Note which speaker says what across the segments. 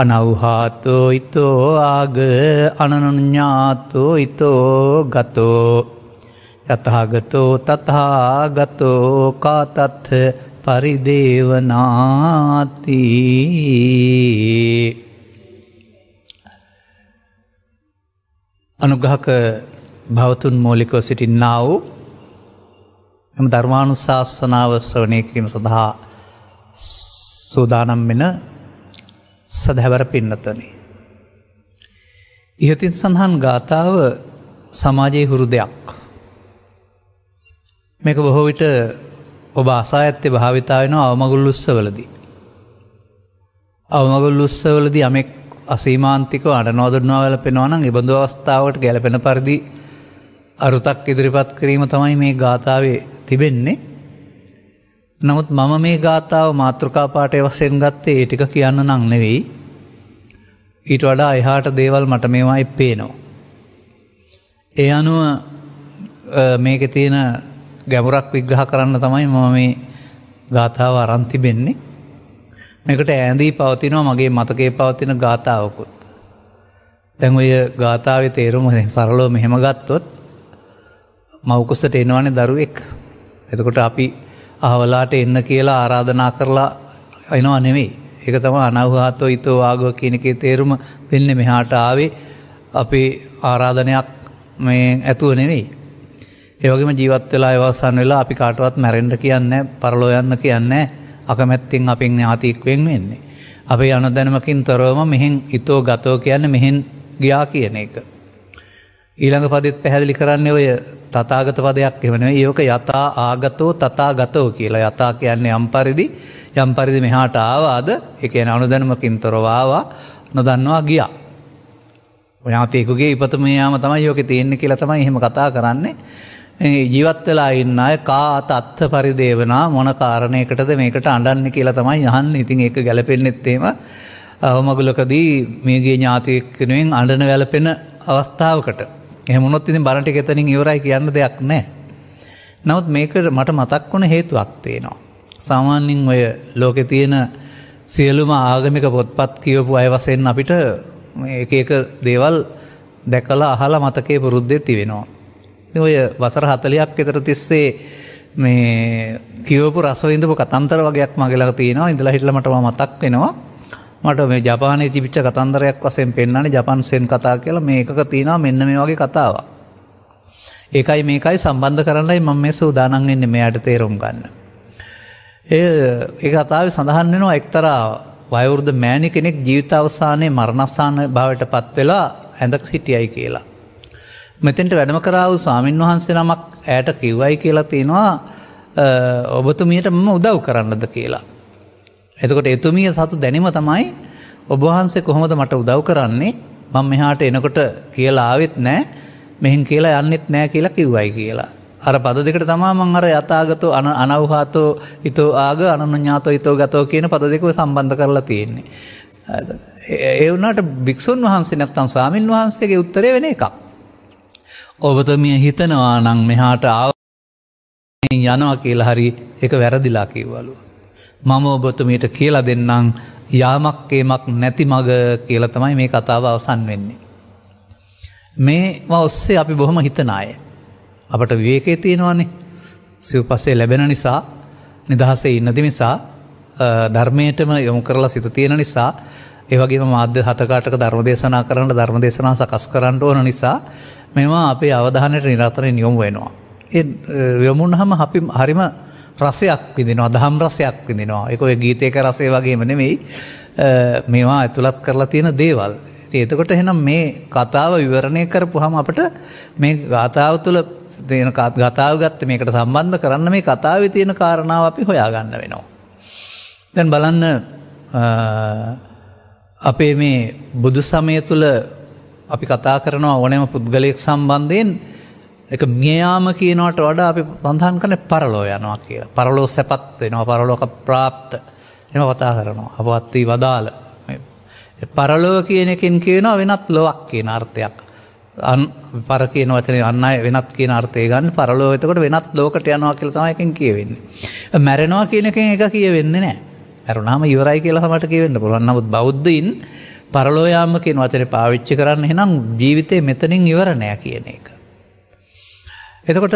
Speaker 1: අනව්හාතෝ ඉතෝ ආග අනනුඥාතෝ ඉතෝ ගතෝ යතහාගතෝ තතහාගතෝ කාතත්හ පරිදේවනාති අනුගහක භවතුන් මෝලිකව සිටින්නා වූ එම ධර්මානුශාසනාව ශ්‍රවණය කිරීම සඳහා සූදානම් වෙන සදැවර පින්නතන. ඉහතින් සඳහන් ගාථාව සමාජයේ හුරු දෙයක්. මේක බොහෝ විට ඔබ අසා ඇත්තේ භාවිතාවෙන අවමගුල් උත්සවලදී. අවමගුල් උත්සවලදී යමෙක් අසීමාන්තික අට නෝදරනාවල පෙනවනම් එබඳු අවස්ථාවට ගැලපෙන පරිදි අරුතක් ඉදිරිපත් කිරීම තමයි මේ ගාථාවේ තිබෙන්නේ නමුත් මම මේ ගාථාව මාතෘකාපාටය වසයෙන් ගත්තේ ඒටික කියන්න නං නෙවෙයි. ඊට වඩා එහාට දේවල් මට මේවායි පේනෝ. ඒ අනුව මේක තියෙන ගැමුරක් විග්‍රහ කරන්න තමයි මම මේ ගාථාව අරන්තිබෙන්නේ. මේකට ඇඳී පවතිනවා මගේ මතකේ පවතින ගාථාවකුත්. දැන් ඔය ගාථාව තේරුම සරලෝ මෙහෙම ගත්තොත් මවකුසට එනවානේ දරුවෙක්. එතකොට අපි අහවලාට එන්න කියලා ආරාධනා කරලා එනවා නෙවෙයි. ඒක තම අනවහතෝ ඉතෝ ආගෝ කියනකේ තේරුම දෙන්න මෙහාට ආවේ අපි ආරාධනයක් මේ ඇතුව නෙවෙයි. ඒවගේම ජීවත් වෙලා අවසන් වෙලා අපි කාටවත් මැරෙන්ඩ කියන්න පරලෝ යන්න කියන්න අකමැත්තින් අපින් ඥාතිීක්වෙන් වෙන්නේ. අපේ අනදැනමකින් තොරවම මෙහෙන් ඉතෝ ගතෝ කියන්න මෙහෙන් ගියා කියන එක. ඊළඟ පදිත් පැහැදිලි කරන්නේ ඔය තතාගත පදයක් එවන ඒක යථා ආගතෝ තතා ගතෝ කියලා යථා කියන්නේ යම්පරිදි යම්පරිදි මෙහාට ආවාද එක අනුදැනමකින් තොරවාවා නොදන්නවා ගියා. ඔයාතයකුගේ ඉපතම යාම තමයි යෝක තියෙන්නේ කියලා තමයි එහෙම කතා කරන්නේ. ජීවත් වෙලා ඉන්න අය කාත අත්හ පරිදේවනා මොන කාරණයකටද මේකට අඩන්න කියලා තමයි යහන් ඉතින් ඒක ගැලපෙන්නෙත්තේම අවමගුලකදී මේගේ ඥාතිකනුවෙන් අඩන වැලපෙන අවස්ථාවකට එහමුණොත් ඉතින් බණට එතනින් ඉවරයි කියන්න දෙයක් නෑ. නවත් මේක මට මතක් වන හේතුවක් තියෙනවා. සාමාන්‍යින් ඔය ලෝකෙ තියෙන සියලුම ආගමික පොත්පත් කියවපු අයවසයෙන් අපිට එක දේවල් දැකලා අහලා මතකේ පුරුද්ධෙ තිවෙනවා. ඔය වසර හතලයක් එතර තිස්සේ මේ කිවපු රසවිදපු කතන්තර වගේයක් මගලා තියෙනවා ඉඳලා හිටලමට මතක් වෙනවා මට මේ ජපානය තිබිච්ච කතන්දරයක් වසෙන් පෙන්න්නන ජපන්සෙන් කතා කියලා මේක තියෙන මෙන්න මේ වගේ කතාව. ඒකයි මේකයි සම්බන්ධ කරන්නයි මං මේ සූදානන් එන්න මෙයට තේරුම් ගන්න. ඒ ඒ කතාව සඳහන් වෙනවා එක්තරා වයවෘද මෑණි කෙනෙක් ජීවිත අවසානයේ මරණස්සාන භාවට පත්වෙලා ඇඳක් සිටියයි කියලා. මෙතෙන්ට වැඩම කරාව ස්වාමීන් වහන්සේ නමක් ඇයට කිව්වයි කියලා තියෙනවා ඔබතුමියට මම උදව් කරන්නද කියලා. එතකොට එතුමිය සතු දැනීම තමයි ඔබහන්සේ කොහොමද මට උදව් කරන්නේ මං මෙහාට එනකොට කියලා ආවෙත් නෑ මෙහින් කියලා යන්නෙත් නෑ කියලා කිව්වයි කියලා. අර පද දෙකට තමා මං අර යථාගතෝ අන අනවහාතෝ හිතෝ ආග අනනුඥාතෝ හිතෝ ගතෝ කියන පද දෙකව සම්බන්ධ කරලා තියෙන්නේ. ඒ වුණාට භික්‍ෂූන් වහන්සේ නැත්තම් ස්වාමින් වහන්සේගේ උත්තරය වෙන එකක්. ඔබතමිය හිතනවා නං මෙහාට ආව යනවා කියලා හරි එක වැරදිලා කිව්වලු. මම ඔබතුමයට කියලා දෙන්නම් යාමක්කේමක් නැති මග කියල තමයි මේ කතාව අවසන් වෙන්නේ. මේ ඔස්සේ අපි බොහොම හිතනාය. අපට විවේකේ තියෙනවානේ සිව්පස්සේ ලැබෙන නිසා නිදහසේ ඉන්නදි නිසා ධර්මයටම යොමු කරලා සිත තියෙන නිසා ඒවගේ මාධ්‍ය හතකාටක ධර්මදේශනා කරන්න ධර්මදේශනා සකස් කරන්න ඕන නිසා මෙවා අපේ අවධානයට නිරාතරය නියොම් වෙනවා. ඒ යොමුන් හම අපි හරිම රසයක් විදිනවා දහම් රසයක් විදිනවා එක ඔය ගීතයක රසේ වගේම නෙමෙයි මේවා ඇතුළත් කරලා තියෙන දේවල්. ඒතකොට එහෙනම් මේ කතාව විවරණය කරපු හම අපට මේ ගාථාව තුළ තියෙන ගතාව ගත්ත මේකට සම්බන්ධ කරන්න මේ කතාව තියෙන කාරණාව අපි හොයාගන්න වෙනවා. දැන් බලන්න අපේ මේ බුදු සමය තුළ අපි කතා කරනවා ඕනෑම පුද්ගලයෙක් සම්බන්ධයෙන් එක මියයාම කියනවට වඩා අපි පඳහන් කන පරලෝ යනවා කිය පරලෝ සැපත් වෙනවා පරලෝක ප්‍රාප්ත එම වතා කරනවා අපවත්වී වදාල පරලොව කියනකින් කියනවා වෙනත් ලොවක් කියන අර්ථයක් අන් පර කියන වචනය අන්න වෙනත් කියන අර්ථය ගන්න පරලෝ එතකොට වෙනත් ලෝකට යනවා කියල තමයිකින් කියවෙන්නේ මැරෙනවා කියනකින් එක කියවෙන්නේ නෑ ඇරුණාම ඉවරයි කියලා මට කියවෙන්න පුළුවන් නමුත් බෞද්ධයින් පරලෝයාම කියන වචන පාවිච්චි කරන්න හෙනම් ජීවිතය මෙතනින් ඉවරණය කියන එක එතකොට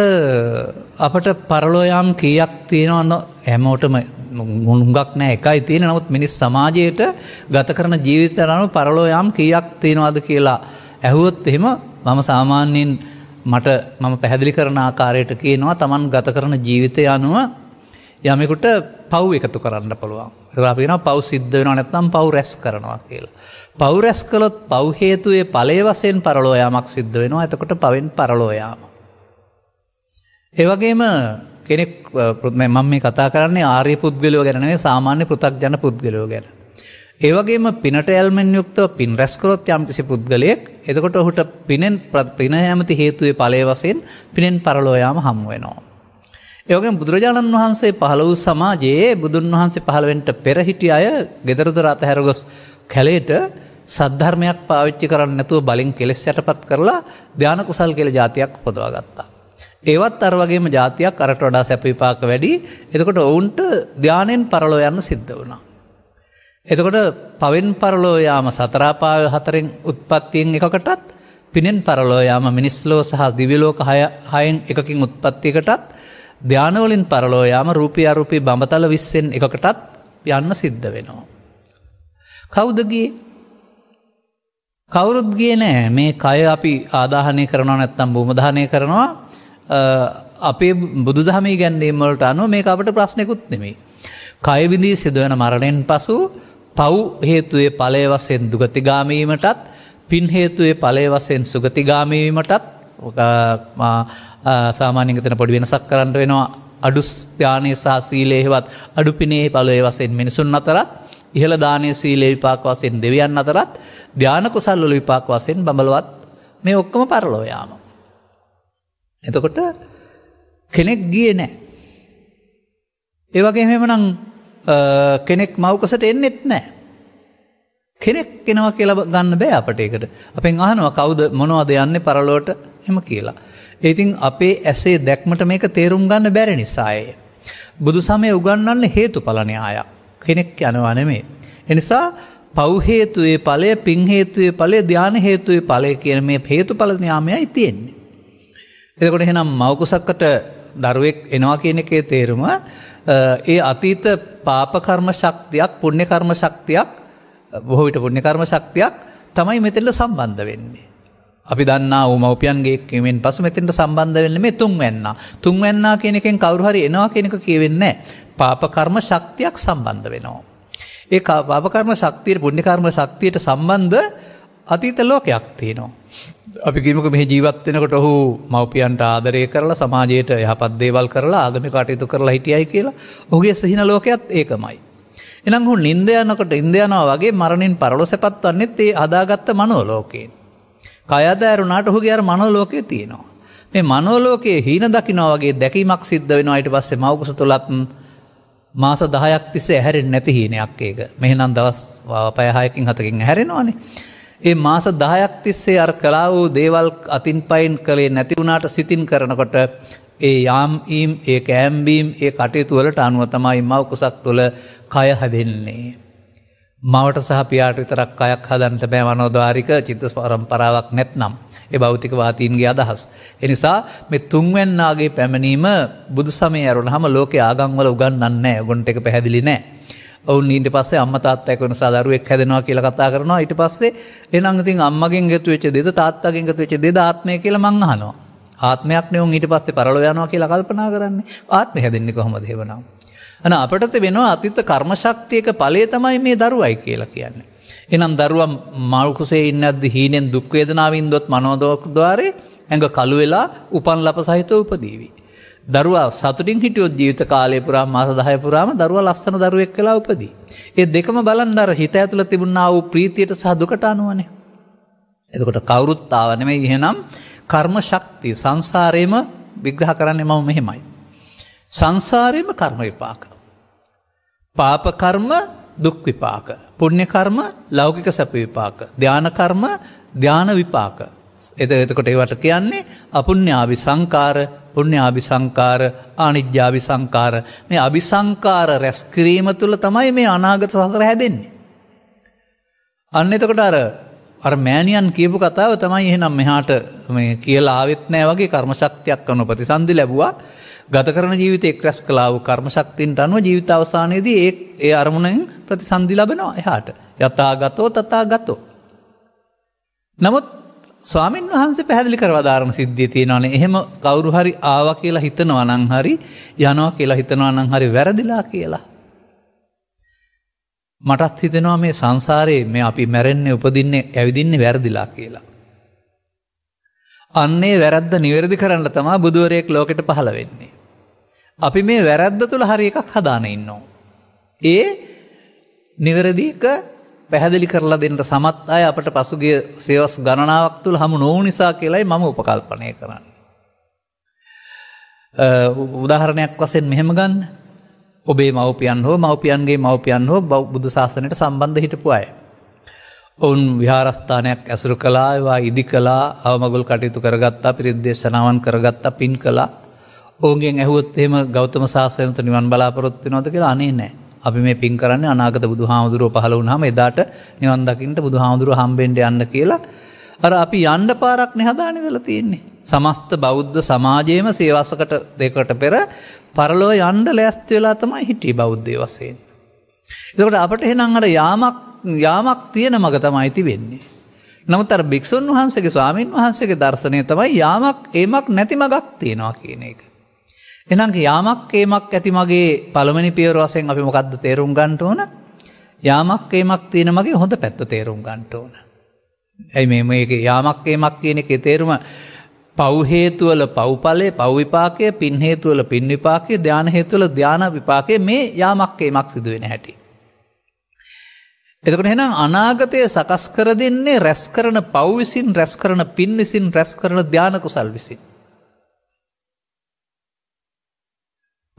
Speaker 1: අපට පරලෝයම් කියක් තියෙනවන්න හැමෝටම ගුණුගක් නෑ එකයි තියෙන නමුත් මිනිස් සමාජයට ගත කරන ජීවිතරනු පරලෝයම් කියක් තියෙනවාද කියලා ඇහුවොත් එහෙම මම සාමාන්‍යයෙන් මට මම පැහැදිලි කරන ආකාරයට කියනවා තමන් ගත කරන ජීවිතය අනුව යමෙකුට පව් එකතු කරන්න පුළුවන්. රපින පව් සිද්ධ වෙන නැත්නම් පව් රැස් කරනවා කියලා. පව් රැස් කළොත් පව් හේතුවේ පලේ වසයෙන් පරලෝයාමක් සිද්ධ වෙනවා ඇතකොට පවෙන් පරලෝයාම. ඒවගේම කෙනෙක් ප්‍රත්මය මම මේ කතා කරන්නේ ආරය පුද්ගලයෝ ගැනේ සාමාන්‍ය පෘතක් ජන පුද්ගලයෝ ගැන. ඒවගේම පිනට ඇල්මෙන් යුක්තව පින් රැස්කරොත් යම්කිසි පුද්ගලයෙක් එතකොට ඔහුට පිනෙන් පින හැමති හේතුවේ පලේ වසයෙන් පිනෙන් පරලෝයාම හමුවෙනවා. ඒවගේ බුදුරජාණන් වහන්සේ පහළ වූ සමාජයේ බුදුන් වහන්සේ පහළවෙන්ට පෙරහිටි අය ගෙදරදුර අතහැරගොස් කැලේට සද්ධර්මයක් පාවිච්චි කරන්න නැතුව බලින් කෙලෙස් යටපත් කරලා ධ්‍යාන කුසල් කෙළ ජාතියක් පොදවා ගත්තා. ඒවත් අර වගේම ජාතියක් අරට වඩා සැපවිපාක වැඩි එතකොට ඔවුන්ට ධ්‍යානෙන් පරලෝ යන්න සිද්ධ වුණා. එතකොට පවෙන් පරලෝයාම සතරාපාය හතරෙන් උත්පත්තියෙන් එකකටත් පිනෙන් පරලෝයාම මිනිස්ලෝ සහ දිවිලෝක හයෙන් එකකින් උත්පත්තිකටත් ධ්‍යානවලින් පරලෝයාම රූපිය අරුපි බඹතල විස්සෙන් එකකටත් යන්න සිද්ධ වෙනවා. කෞදගේ කවුරුද්ගේ නෑ මේ කය අපි ආදාහනය කරනවා නැත්තම් බූමධානය කරනවා අපේ බුදුදහමී ගැන්වීමලට අනුව මේ අපට ප්‍රශ්නයකුත් නෙමේ. කයවිදී සිදුවන මරණයෙන් පසු පව් හේතුවේ පලය වසයෙන් දුගතිගාමීමටත් පින් හේතුවේ පලය වසයෙන් සුගතිගාමීමටත් සාමානිකතන පොඩි වෙනසක් කරන්න වෙනවා අඩු ස්්‍යානය සහ සීලේහෙවත් අඩු පිනේ පලය වසයෙන් මිනිසුන් අතරත් ඉහළ දානය සීලේ විපාක් වසයෙන් දෙවියන් අතරත් ධ්‍යානකුසල්ලොල විපාක් වසයෙන් බඹලවත් මේ ඔක්කම පරලෝයාම. එතකොට කෙනෙක් ගිය නෑ. ඒවගේ මෙමනං කෙනෙක් මවකසට එන්නෙත් නෑ. කෙනෙක් කෙනවා කියලා ගන්න බෑ අපට එකට අපෙන් අහනවා කවුද මොනවද යන්නේ පරලෝට හෙම කියලා. ඒතින් අපේ ඇසේ දැක්මට මේක තේරුම් ගන්න බැරි නිසාය. බුදු සමය උගන්නන්න හේතු පලනයාය කෙනෙක් යනවනමේ. එනිසා පව්හේතුවේ පලය පින්හේතුවේ පලේ ධ්‍යාන හේතුවේ පලය කියන මේ හේතු පලනයාමයයි තියෙන්නේ. එතකොට එහෙනම් මවකුසක්කට දරුවෙක් එනවා කියන එකේ තේරුම ඒ අතීත පාපකර්ම ශක්තියක් පුුණ්‍යකර්ම ශක්තියක් බොහෝ විට පුුණ්‍යකර්ම ශක්තියක් තමයි මෙතෙල්ල සම්බන්ධ වෙන්නේ. අපි දන්නා මවපියන්ගේ කමෙන් පසු මෙතෙන්ට සම්බන්ධ වෙන්න මේ තුන් වෙන්න තුන් වෙන්න කෙනෙකෙන් කවරුහරි එනවා කෙනෙක කියවෙන්නේ පාපකර්ම ශක්තියක් සම්බන්ධ වෙනවා. ඒ පාපකර්ම ශක්තියට පුුණ්‍යකර්ම ශක්තියට සම්බන්ධ අතීත ලෝකයක් තියෙනවා. අපි කිමක මෙහි ජීවත්වෙනකට ඔහු මව්පියන්ට ආදරය කරලා සමාජයට යහපත් දේවල් කරලා ආගමි කටයුතු කරලා හිටියයි කියලා ඔහුගේ සිහින ලෝකයත් ඒකමයි. එනම් හු නින්දයනකට ඉන්දයනවා වගේ මරණින් පරලො සැපත් වන්නෙත් ඒ අදාගත්ත මනෝලෝකයෙන්. කයද ඇරුණට හුගේ අර මනෝලෝකය තියෙනවා. මේ මනෝලෝකයේ හීන දකිනවාගේ දැකීමක් සිද්ධ වෙන අයට පස්සේ මවකුස තුළත් මාස දහයක් තිසේ ඇහැරෙන් නැති හීනයක් ඒක මෙහනම් දවස් පෑහයකින් හතකින් හැරෙනවානේ ඒ මාස දහයක් තිස්සේ අර කලා වූ දේවල් අතින් පයින් කළේ නැතිවුණට සිතින් කරනකොට ඒ යාම් ඊම් ඒ කෑම්බීම් ඒ කටයුතුවලට අනුව තමයි මව කුසක් තුළ කය හැදෙන්නේ. මවට සහ පියාට විතරක් අයක් හදන්ට බෑ වනෝධාරික චිත්ත පරම්පරාවක් නැත්නම්. ඒ භෞතික වාතීන්ගේ අදහස්. එනිසා මෙ තුන්වැන්නාගේ පැමණීම බුදු සමය ඇරුණ හම ලෝක ආගංවල උගන්නන්නේ ගොන්ට එක පැහැදිලි නෑ. ඔවුන් ඊට පස්සේ අම්ම තාත්තයක් වෙන සදරුවෙක් හැදෙනවා කියලා කතා කරනවා ඊට පස්සේ එනං ඉතින් අම්මගෙන් ගතු වෙච්ච දෙද තාත්තගෙන් ගතු වෙච්ච දෙද ආත්මය කියලා මං අහනවා ආත්මයක් නෙවුන් ඊට පස්සේ පරලෝ යනවා කියලා කල්පනා කරන්නේ ආත්මය හැදෙන්නේ කොහොමද එහෙමනම් අන අපට වෙනවා අතීත කර්ම ශක්තියක ඵලය තමයි මේ දරුවයි කියලා කියන්නේ එනම් දරුවා මල්කුසේ ඉන්න අද්දි හීනෙන් දුක් වේදනාවින් දොත් මනෝදෝක් ద్వාරේ ඇඟ කළු වෙලා උපන් ලප සහිතව උපදීවි දරුවා සතුටින් හිටියොත් ජීවිත කාලය පුරා මාස දහය පුරාම දරුව ලස්සන දරුවෙක් කලා උපදී. ඒ දෙකම බලන්නර හිත ඇතුළ තිබුණා වූ ප්‍රීතියට සහදුකට අනුවනේ. එතකොට කවුරුත්තාවනෙම ඉහෙනම් කර්ම ශක්ති සංසාරයම විග්‍රහ කරන්නේ මම මෙහෙමයි. සංසාරයම කර්ම විපාක. පාපකර්ම දුක්විපාක. පුුණ්්‍යකර්ම ලෞකික සැපවිපාක. ධ්‍යානකර්ම ධ්‍යාන විපාක. එත එතකොට ඒවට කියන්නේ අපුුණ්‍යාවි සංකාර පුුණ්‍ය අභිසංකාර ආනිද්‍යාභි සංකාර මේ අභිසංකාර රැස්කිරීම තුළ තමයි මේ අනාගත සසර හැදෙන්නේ. අන්න එතකට අර අර මෑනියන් කියපු කතාව තමයි එහෙනම් මෙහාට මේ කියලා ආවෙත් නෑ වගේ කර්මශක්තියක් අනු ප්‍රතිසන්දි ලැබවා ගත කරන ජීවිත එක් රැස් කලාව කර්මශක්තින්ට අනුව ජීවිත අවසානයේදී ඒ ඒ අරමුණෙන් ප්‍රතිසන්දි ලබනවා එහාට යතා ගතෝ තතා ගතෝ. නමුත් ස්වාමීන් වහන්සේ පැහැදිලි කරවදාරණ සිද්ධිය තියෙනවාන එහෙම කවුරු හරි ආව කියලා හිතනවා නංහරි යනවා කියලා හිතනවා නංහරි වැරදිලා කියලා. මටත් හිතෙනවා මේ සංසාරයේ මේ අපි මැරෙන්නේ උපදින්නේ ඇවිදින්නේ වැරදිලා කියලා. අන්නේ වැරද්ද නිවැරදි කරන්න තමා බුදුවරයෙක් ලෝකෙට පහළ වෙන්නේ. අපි මේ වැරද්ද තුළ හරි එකක් හදාන ඉන්නවා. ඒ නිවැරදික පැහැදිලි කරලා දෙන්නට සමත් අය අපට පසුගේ සේවස් ගණනාවක් තුළ හමු නොව නිසා කියලයි මම උපකල්පනය කරන්න. උදාහරණයක් වසෙන් මෙහෙම ගන්න ඔබේ මවපියන් හෝ මවපියන්ගේ මවපියන් හෝ බුදු ශාසනයට සම්බන්ධ හිටපු අය. ඔවුන් විහාරස්ථානයක් ඇසුරු කලාවා ඉදි කලා අවමගුල් කටයුතු කරගත්තා පිරිද්දේශනාවන් කරගත්තා පින් කලා ඕගෙන් ඇහුවත් එම ගෞතම ශාසනත නිවන් බලාපොරොත්ති නොද කියලා අනේ නෑ. අපි මේ පින් කරන්න අනාගත බුදු හාමුදුරුව පහල වුණහම එදාට නිවන් දකිින්ට බුදු හාමුදුරුව හම්බෙන්ඩ යන්න කියලා අර අපි යන්ඩ පාරක් නෙහදානි දල තියෙන්නේ. සමස්ත බෞද්ධ සමාජයේම සේවසකට දෙකට පෙර පරලෝ යන්ඩ ලෑස්ති වෙලා තමයි හිටි බෞද්ධය වසයෙන්. එකට අපට හෙනම් අර යාමක් යාමක් තියෙන මග තමයිති වෙන්නේ. නමුත් අර භික්‍ෂූන් වහන්සගේ ස්වාමීන් වහන්සේගේ දර්ශනය තමයි යාමක් ඒමක් නැති මගක් තියෙනවා කියන එක. එනම් යාමක් ඒමක් ඇති මගේ පළමනි පියවර වසයෙන් අපි මොකක්ද තේරුම් ගන්ට ඕන යාමක් ඒමක් තියෙන මගේ හොඳ පැත්ත තේරුම් ගන්ට ඕන. ඇයි මේ මේ යාමක් ඒමක් කියන එක තේරුම පෞහේතුවල පෞපලේ පෞවිපාකය පින්හේතුවල පින්විපාකය ධ්‍යාන හේතුවල ධ්‍යාන විපාකය මේ යාමක් ඒමක් සිදුවෙන හැටි. එතකට හෙනම් අනාගතය සකස් කර දෙන්නේ රැස් කරන පව්විසින් රැස් කරන පින් විසින් රැස් කරන ධ්‍යානකුසල් විසින්.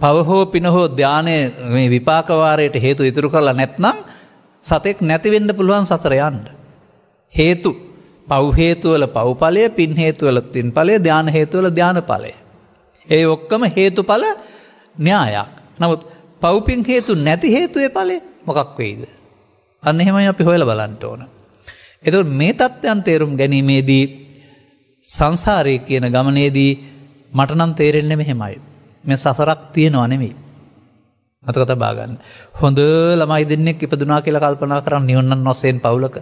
Speaker 1: පවහෝ පිනහෝ ධ්‍යානය මේ විපාකවාරයට හේතු ඉතුරු කරලා නැත්නම් සතෙක් නැතිවෙන්න පුළුවන් සතරයන්ට. හේතු පව්හේතුවල පව්ඵලය පින් හේතුවල තින් පලේ ධ්‍යාන හේතුවල ධ්‍යාන පලය. ඒ ඔක්කම හේතුඵල න්‍යායක්. නමුත් පව්පින් හේතු නැති හේතුවේ පලේ මොකක් වෙයිද. අන්න එහෙමයි අපි හොයල බලන්ට ඕන. එතු මේ තත්ත්වයන් තේරුම් ගැනීමේදී සංසාරය කියන ගමනේදී මටනම් තේරෙන්න්නේ මෙහෙමයි. මේ සසරක් තියෙනවා නෙමේ. මතකත බාගන්න. හොඳ ළමයි දෙන්නෙක් ඉපදනා කියල කල්පනා කරන්න නිවන්න නොස්සයෙන් පවුලක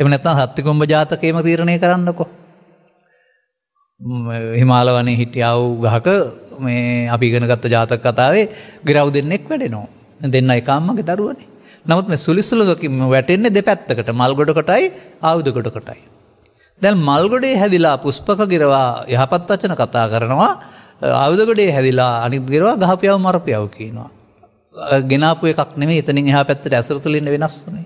Speaker 1: එම නැතම් හත්තිකුම්ඹ ජාතකයම තීරණය කරන්නකෝ. හිමාලවනේ හිටියාව් ගහක මේ අපිගෙනගත්ත ජාතක කතාවේ ගිරව් දෙන්නෙක් වැඩෙනෝ දෙන්න එකම්මගේ දරුවනේ. නමුත් මේ සුලිසුලකින් වැටෙන්නේ දෙපැත්තකට මල්ගොඩකටයි ආවුදකොටකටයි. දැල් මල්ගොඩේ හැදිලා පුස්්පක ගිරවා යහපත් වචන කතා කරනවා අවදකොඩේ හැදිලා අනිත් ගෙරවා ගහපියාව මරපියාව කියනවා. ගෙනාපු එකක් නෙමේ එතනින් එහා පැත්තට ඇසර තුලින්න වෙනස්නේ.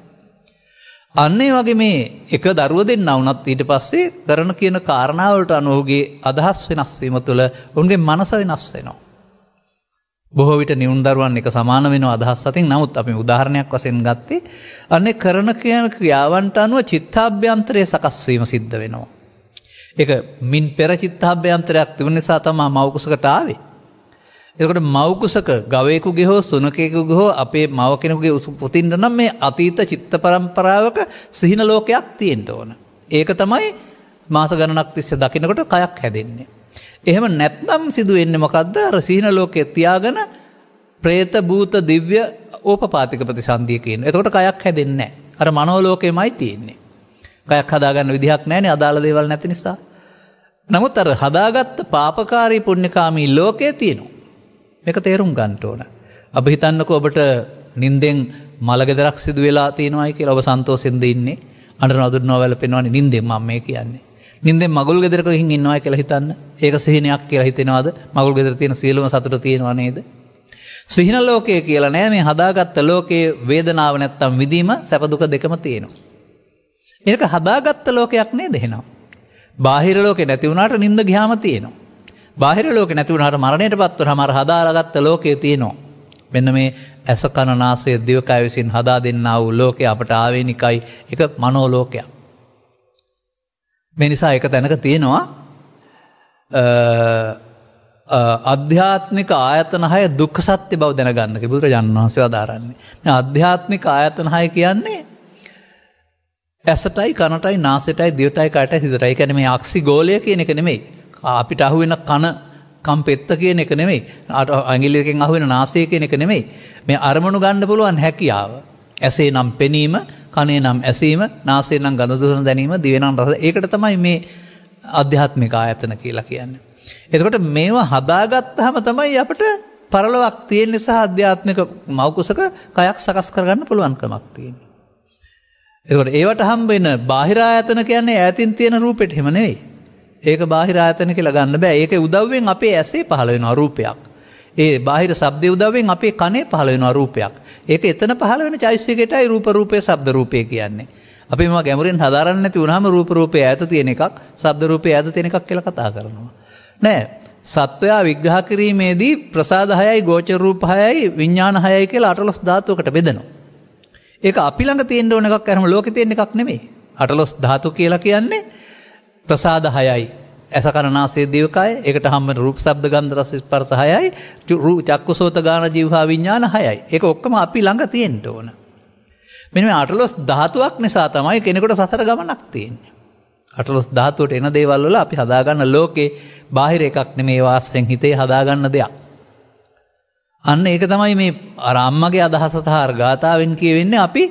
Speaker 1: අන්නේ වගේ මේ එක දරුව දෙන්න වුනත් ඊට පස්සේ කරන කියන කාරණාවලට අනුවගේ අදහස් වෙනස්වීම තුළ උන්ගේ මනස වෙනස් වෙනවා. බොහෝ විට නිවුන් දරුවන් එක සමාන වෙන අදහස් සතින් නමුත් අපි උදාහරණයක් වසෙන් ගත්තේ අන්නේ කරන කියන ක්‍රියාවන්ට අනුව චිත්තාභ්‍යන්තරය සකස්වීම සිද්ධ වෙනවා. එක මින් පෙරචිත්තාභ්‍යන්තරයක් තිබ නිසා තමා මවකුසකට ආවේ. එකට මවකුසක ගවයකු ගෙහෝ සුනකයකු ගහෝ අපේ මව කෙනකුගේ උසු පුතින්ට නම් මේ අතීත චිත්ත පරම්පරාවක සිහින ලෝකයක් තියෙන්ට ඕන. ඒක තමයි මාස ගණනක් තිස්ස දකිනකොට කයක් හැදෙන්නේ. එහෙම නැත්නම් සිදුවෙන්න මොකක්ද අර සිහින ලෝකෙ තියාගෙන ප්‍රේත භූත දිව්‍ය ඕපපාතික ප්‍රතිසන්ධිය කියන. එතකොට කයක් හැදෙන්නේ අර මනෝලෝකයමයි තියෙන්නේ. කයක් හදාගන්න විදිහක් නෑනේ අදාළ දේවල් නැති නිසා. නමුත් අර හදාගත්ත පාපකාරී පුුණ්්‍යකාමී ලෝකයේ තියෙනු. එක තේරුම් ගන්ටඕන. අප හිතන්නක ඔබට නින්දෙන් මළගෙදරක් සිදු වෙලා තියෙනවායි කිය ඔබ සන්තෝසින්ද ඉන්නේ අට නොදුර නොවැල පෙනවානි නින්දෙන් මම මේ කියන්නේ. නින්දෙන් මගුල් ගෙදරකින් ඉන්නවා කියලා හිතන්න ඒක සිහිනයක් කියලා හිතෙනවාද මගුල් ගෙදර තියෙන සියලුම සතුට තියෙනවා නේද. සිහින ලෝකය කියලා නෑ මේ හදාගත්ත ලෝකයේ වේදනාව නැත්තම් විදීම සැපදුක දෙකම තියෙනවා. ඒක හදාගත්ත ලෝකයක් නේ දෙහෙනවා. බාහිර ලෝකෙ නැතිවුණට නින්ද ග්‍යාම තියනවා. බාහිර ලෝක නැතිවුණට මරණයට පත්ව හමර හදාරගත්ත ලෝකය තියනවා. මෙන්න මේ ඇස කණනාසය දිවකය විසින් හදා දෙන්න වූ ලෝකය අපට ආවේනිකයි එක මනෝලෝකයක්. මේ නිසා එක තැනක තියෙනවා අධ්‍යාත්මික ආයතන හය දුක් සත්‍ය බව දැනගන්න බුදුරජාණන් වහන්සේ වදාරන්නේ. අධ්‍යාත්මික ආයතන හය කියන්නේ ඇසටයි කනටයි නාසටයි දියටයි කට හිතරයි කැන මේ අක්සි ගෝලය කියන එක නෙමෙයි අපිට අහුවෙන කන කම්පෙත්ත කියන එක නෙමෙයි අට ඇගිලිකෙන් අහුවෙන නාසය කියන එක නෙමෙයි මේ අරමුණු ගණ්ඩ පුළුවන් හැකියාව ඇසේ නම් පෙනීම කනේ නම් ඇසීම නාසේ නම් ගඳදුරන දැනීම දිවෙනම් රස ඒකට තමයි මේ අධ්‍යාත්මිකා ඇතන කියලා කියන්න. එතකොට මේවා හදාගත්තහම තමයි අපට පරලවක් තියෙන් නිසා අධ්‍යාත්මික මවකුසක කයක් සකස් කරගන්න පුළුවන් කමක් තියෙන. එකොට ඒවට හම්බෙන බාහිරායතන කියන්නේ ඇතින් තියෙන රූපෙට හෙමනෙයි. ඒක බාහිරායතන කියලා ගන්න බෑ ඒක උදව්වෙන් අපේ ඇසේ පහළවෙන අරූපයක්. ඒ බාහිර සබ්දය උදවෙන් අපේ කනේ පහළවෙන අරූපයක් ඒක එතන පහළවෙන චෛසිකටයි රූපරූපය සබ්දරූපය කියන්නේ අපි ම ගැමරෙන් හදාරන්න ඇති වුණහම රූපරූපය ඇත තියෙන එකක් සබ්දරූපය ඇත තියෙන එකක් කියල කතා කරනවා. නෑ සත්වයා විග්‍රහ කිරීමේදී ප්‍රසාධහයයි ගෝචරූපහයයි විඤ්ඥාන හයයි කියලා අටලොස් ධාතුවකට බෙදනවා. ඒක අපිළඟ තියෙන්ට ඕන එකක් ඇරම ලෝක තියෙන එකක් නෙමේ අටලොස් ධාතු කියලා කියන්නේ ප්‍රසාද හයයි ඇසකරනාසේ දවකයි එකට හම රූප සබ්ද ගන්දරස පරසහයයි රු චක්කු සෝත ගාන ජීවහා විඤ්ඥාන හයයි එක ඔක්කම අපි ළඟ තියෙන්ට ඕන. මෙම අටලොස් ධාතුවක් නිසා තමයි කෙනෙකොට සසර ගමනක් තියන්නේ. අටලොස් ධාතුවට එන දේවල්ල අපි හදාගන්න ලෝකේ බාහිර එකක් නෙමේ වාස්සයෙන් හිතේ හදාගන්න දෙයක්. අන්න ඒක තමයි මේ අරම්මගේ අදහස සහර ගාථාවෙන් කියවෙන්නේ අපි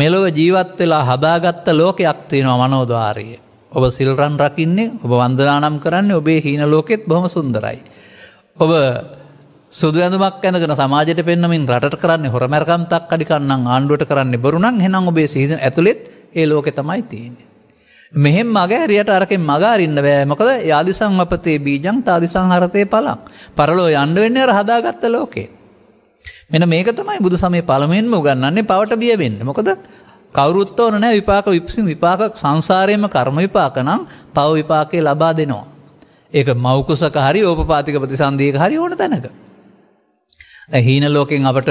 Speaker 1: මෙලොව ජීවත් වෙලා හදාගත්ත ලෝකයක් තියෙනවා මනෝදවාරය. ඔබ සිල්රන් රකින්නේ ඔබ වන්දනානම් කරන්නේ ඔබේ හීන ලෝකෙත් බොම සුන්දරයි. ඔබ සුදු ඇඳුමක් ඇනගෙන සමාජයට පෙන්නමින් රට කරන්නේ හොරමැරකම් තක් අඩිකන්නම් ආණ්ඩුවට කරන්නේ බොරුණන් හෙනම් ඔබේ සිහිද ඇතුළෙත් ඒ ලෝකෙ තමයි තියන්නේ. මෙහෙම මගේ හරියට අරකෙන් මගාරින්න බෑ මොකද යාදිසං අපතේ බීජං තාදිසං හරතය පලක් පරලෝ යන්ඩ වෙන්න රහදාගත්ත ලෝකේ. මෙන මේක තමයි බුදු සමේ පළමෙන්ම උගන්නන්නේ පවට බියවෙන්න මොකද කවරුත්ත ඕන නෑ විපාක විපසින් විපාක සංසාරයම කර්ම විපාක නම් පව විපාකය ලබා දෙනවා. ඒක මෞකුසක හරි ඕපපාතික ප්‍රතිසන්දීක හරි ඕන තැනක. හීන ලෝකෙන් අපට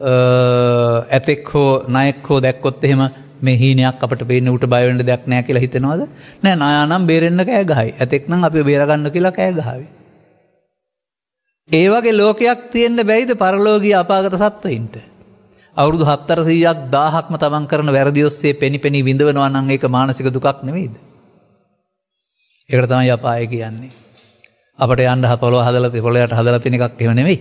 Speaker 1: ඇතෙක් හෝ නයෙක් හෝ දැක්කොත් එහෙම මේ හීනයක් අපට පේන උට බයවෙන්න දෙයක් නෑ කියලා හිතෙනවාද නෑ නායානම් බේරෙන්න්න කෑ ගහයි ඇතෙක්නම් අපි බේරගන්න කියලා කෑ ගහවි. ඒවගේ ලෝකයක් තියෙන්න්න බැයිද පරලෝගී අපාගත සත්වයින්ට. අවුරුදු හත්තර සීයක් දාහක්ම තමන් කරන වැරදිඔස්සේ පෙනි පෙනි විඳවනවා නං ඒක මානසික දුකක් නෙවෙයිද. එකට තම යපාය කියන්නේ. අපට යන්න හපොලො හදල පොලොයට හදල තින එකක් එව නෙවෙයි.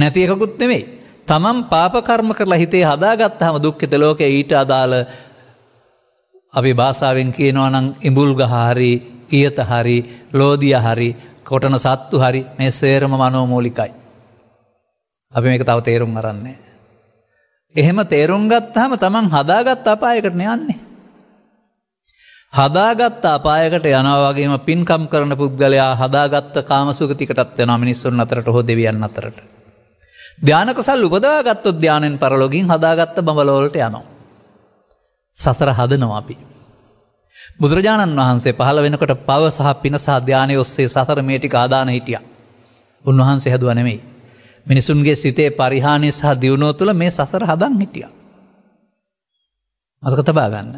Speaker 1: නැති එකකුත් නෙවෙයි. තමන් පාපකර්ම කරලා හිතේ හදාගත්තහම දුක්කෙත ලෝකය ඊට අදාළ අපි භාසාාවෙන් කියනවනං ඉඹුල් ගහාරි කියත හරි ලෝදිය හරි කොටන සත්තු හරි මේ සේරම මනෝමූලිකයි. අපි මේක තව තේරුම් අරන්නේ. එහෙම තේරුම් ගත්හම තමන් හදාගත් අපායකටන යන්නේ. හදාගත් අපායකට යනවාගේම පින්කම් කරන පුද්ගලයා හදාගත්ත කාමසුගතිකටත් යන මිනිස්සුන් අතරට හෝ දෙවියන් අතරට. ධ්‍යානකුසල් උපදාගත්තොත් ධ්‍යානෙන් පරලොගින් හදාගත්ත බඹලෝලට යනවා. සසර හදනවා අපි. බුදුරජාණන් වහන්සේ පහළ වෙනකොට පව සහ පින සාධ්‍යානය ඔස්සේ සසර මේටික ආදාන හිටිය. උන්වහන්සේ හැදුව නෙමෙයි. මිනිසුන්ගේ සිතේ පරිහානි සහ දියුණෝ තුළ මේ සසර හදන් හිටිය. මසකතබා ගන්න.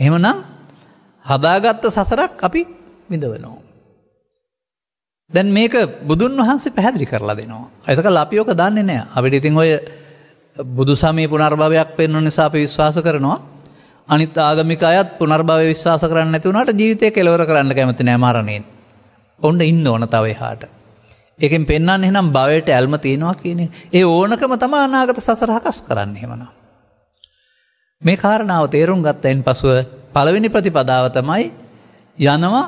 Speaker 1: එහෙමනම් හදාගත්ත සසරක් අපි විඳවනවා. දැන් මේක බුදුන් වහන්සේ පැහැදිලි කරලා දෙනවා. ඇතක ලපියෝක දන්නේ නෑ අපිට ඉතිං ඔය බුදු සමී පුනර්භවයක් පෙන්නු නිසා අප විශ්වාස කරනවා අනිත් ආගමික අයත් පුනර්භව විශ්වාස කරන්න ඇතිවුණට ජීවිතය කෙලවර කරන්න කැමති නෑමරණයෙන් ඔන්න ඉන්න ඕන තවයි හාට. එකෙන් පෙන්න්න එනම් භවයට ඇල්ම තියෙනවා කියන ඒ ඕනකම තම අනාගත සසරහකස් කරන්න හෙමනා. මේ කාරණාව තේරුම් ගත්තයෙන් පසුව පළවෙනි ප්‍රතිපදාව තමයි යනවා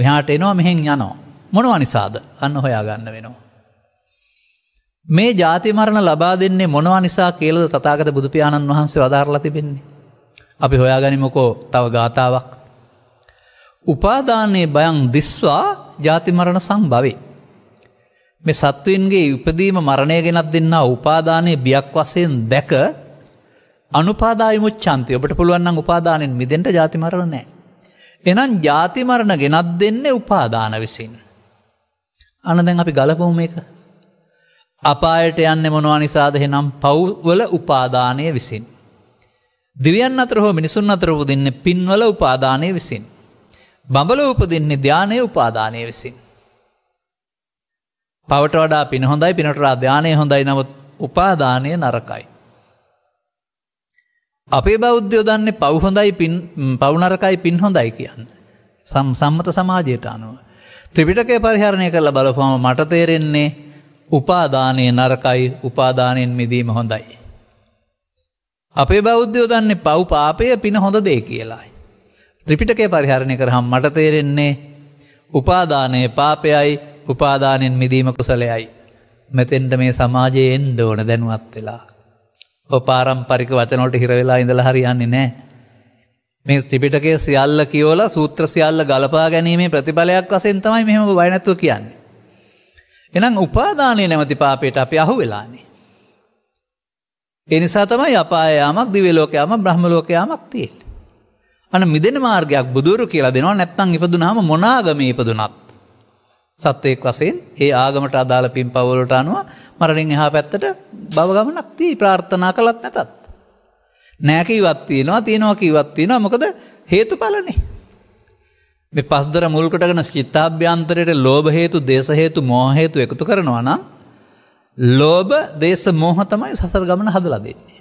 Speaker 1: මෙහාට එනවා මෙහෙන් යනවා. මොනවා නිසාද අන්න හොයා ගන්න වෙනවා. මේ ජාතිමරණ ලබා දෙන්නේ මොනවා නිසා කියලද තතාගත බුදුපාණන් වහන්සේ වදාරලා තිබෙන්නේ. අපි හොයාගනිමකෝ තව ගාථාවක්. උපාදානයේ බයං දිස්වා ජාතිමරණ සංභවේ. මේ සත්වයන්ගේ උපදීම මරණය ගෙනත් දෙන්නා උපාදානය බියක් වසයෙන් දැක අනුපාදායමුච්චන්තය ඔබට පුළුවන්න්න උපාදානෙන් මිදෙන්ට ජාතිමරණ නෑ. එනම් ජාතිමරණ ගෙනත් දෙන්නේ උපාදාන විසින්. අන දැන් අපි ගලපොම එක. අපායට යන්න මොනවා නිසාදහෙ නම් පව්වල උපාදානය විසින්. දිවියන් අතර හෝ මිනිසුන් අතර උපදින්න පින්වල උපාදානය විසින්. බඹල උපදින්නේ ධ්‍යානය උපාදානය විසින්. පවට වඩා පින හොඳයි පිනටරා ධ්‍යානය හොඳයි නවත් උපාදානය නරකයි. අපේ බෞද්ධයෝදන්නේ පව් හොඳයි පවුනරකයි පින් හොඳයි කියන්න. සම්මත සමාජයට අනුව. ත්‍රිපිටකය පරිහරණය කරලා බලපුම මට තේරෙන්නේ උපාදානය නරකයි උපාදානයෙන් මිදීම හොඳයි. අපේ බෞද්ධයෝ දන්නේ පව් පාපය පින හොඳ දේ කියලායි. ත්‍රිපිටකය පරිහරණය කරහම් මට තේරෙන්නේ උපාදානය පාපයයි උපාදානයෙන් මිදීම කුසලයයි. මෙතෙන්ට මේ සමාජයෙන් ඕන දැනුවත් වෙලා. ඔ පාරම් පරික වචනොට හිරවෙලා ඉඳලා හරියන්නේ නෑ. මේ ත්‍රිපිටකය සියල්ල කියෝල සූත්‍ර සියල්ල ගලපා ගැනීමේ ප්‍රතිඵලයක් වසෙන් තමයි මෙහම බයනැතුව කියන්නේ. එනම් උපාදානය නැමති පාපයට අපි අහු වෙලානේ. එනිසා තමයි අපායයාමක් දිවලෝකයාම බ්‍රහ්මලෝකයාමක් තියට. අන මිදෙන මාර්ගයක් බුදුරු කියලා දෙනවා නැත්තං ඉපදුනාම මොනාගම ඉපදුනත්. සත්වයෙක් වසයෙන් ඒ ආගමට අදාළ පින් පවලට අනුව මරණින් එහා පැත්තට බවගමනක් තිී ප්‍රාර්ථනා කළත් නැතත්. නෑක ඉවත් තියෙනවා තියෙනවා කිවත් තියෙනවා මොකද හේතු පලනේ. මේ පස්දර මුල්කටගෙන ශිතාභ්‍යන්තරයට ලෝභ හේතු දේශ හේතු මෝහේතු එකතු කරනවා නම් ලෝභ දේශ මෝහතමයි සසර ගමන හදලා දෙන්නේ.